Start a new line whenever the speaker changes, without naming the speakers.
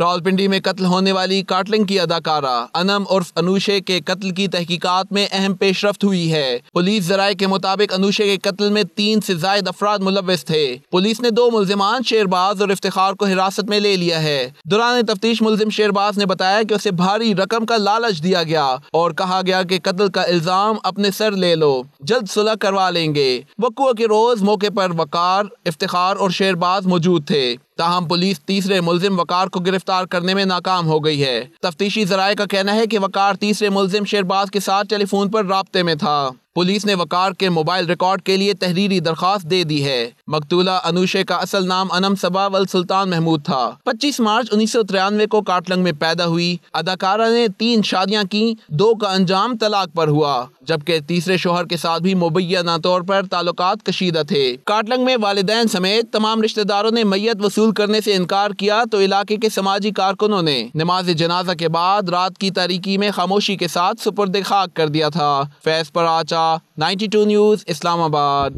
रावलपिंडी में कत्ल होने वाली काटलिंग की अदाकारा अनम उर्फ अनुषे के कत्ल की तहकीकात में अहम पेशरफ हुई है पुलिस जराये के मुताबिक अनूशे के कत्ल में तीन से जायद अफराद मुलविस थे पुलिस ने दो मुलजमान शेरबाज और इफ्तार को हिरासत में ले लिया है दौरान तफ्तीश मुलिम शेरबाज ने बताया की उसे भारी रकम का लालच दिया गया और कहा गया की कत्ल का इल्जाम अपने सर ले लो जल्द सुलह करवा लेंगे वकुआ के रोज मौके पर वकार इफ्तार और शेरबाज मौजूद थे ताहम पुलिस तीसरे मुलिम वकार को गिरफ्तार करने में नाकाम हो गई है तफ्तीशी जराये का कहना है कि वकार तीसरे मुलिम शेरबाज के साथ टेलीफोन पर रबते में था पुलिस ने वकार के मोबाइल रिकॉर्ड के लिए तहरीरी दरख्वास्त दे दी है मकतूला अनुशे का असल नाम अनम सबा वल सुल्तान महमूद था 25 मार्च उन्नीस सौ तिरानवे को काटलंग में पैदा हुई अदाकारा ने तीन शादियां की दो का अंजाम तलाक पर हुआ जबकि तीसरे शोहर के साथ भी मुबैना तौर पर ताल्लुक कशीदा थे काटलंग में वालदेन समेत तमाम रिश्तेदारों ने मैयत वसूल करने से इनकार किया तो इलाके के समाजी कारकुनों ने नमाज जनाजा के बाद रात की तारीखी में खामोशी के साथ सुपुर्द खाक कर दिया था फैज पर आचार 92 News, Islamabad.